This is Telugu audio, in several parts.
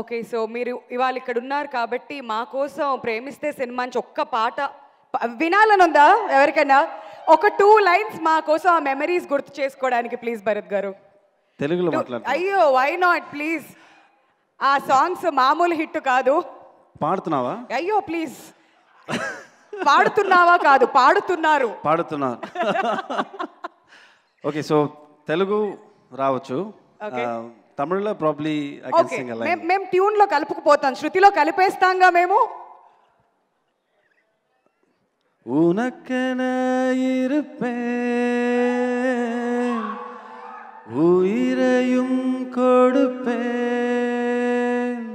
ఓకే సో మీరు ఇవాళ ఇక్కడ ఉన్నారు కాబట్టి మా కోసం ప్రేమిస్తే సినిమా నుంచి ఒక్క పాట వినాలని ఉందా ఎవరికైనా ఒక టూ లైన్స్ మా కోసం ఆ మెమరీస్ గుర్తు చేసుకోవడానికి ప్లీజ్ భరత్ గారు తెలుగులో అయ్యో వై నాట్ ప్లీజ్ ఆ సాంగ్స్ మామూలు హిట్ కాదు పాడుతున్నావా అయ్యో ప్లీజ్ పాడుతున్నావా కాదు పాడుతున్నారు పాడుతున్నారు ఓకే సో తెలుగు రావచ్చు తమిళలో probably I can sing a line మేము మేము ట్యూన్ లో కలుపుకుపోతాం శృతిలో కలిపేస్తాంగా మేము உனக்கென இருப்பேன் உயிரையும் கொடுப்பேன்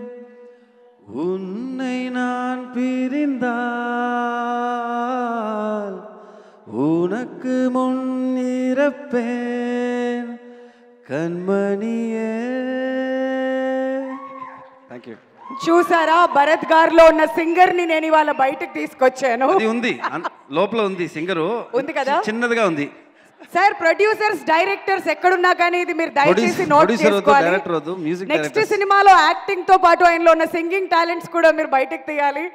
உன்னை நான் பிரிந்தால் உனக்கு முன் இறப்பேன் కన్మణియే థ్యాంక్ యూ చూసారా భరత్ గారిలో ఉన్న సింగర్ ని నేను ఇవాళ బయటకు తీసుకొచ్చాను అది ఉంది లోపల ఉంది సింగర్ ఉంది కదా చిన్నదిగా ఉంది సార్ ప్రొడ్యూసర్స్ డైరెక్టర్స్ ఎక్కడున్నా కానీ ఇది మీరు దయచేసి నోట్ చేసుకోవాలి నెక్స్ట్ సినిమాలో యాక్టింగ్ తో పాటు ఆయనలో ఉన్న సింగింగ్ టాలెంట్స్ కూడా మీరు బయటకు తీయాలి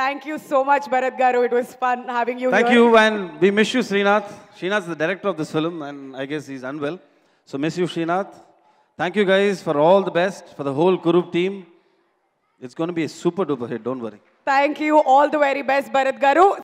thank you so much Bharat గారు it was fun having you thank you and we miss you Srinath Srinath the director of this film and I guess is unwell So miss you, Srinath. Thank you guys for all the best, for the whole Kurup team. It's going to be a super duper hit, don't worry. Thank you. All the very best, Bharat Garu.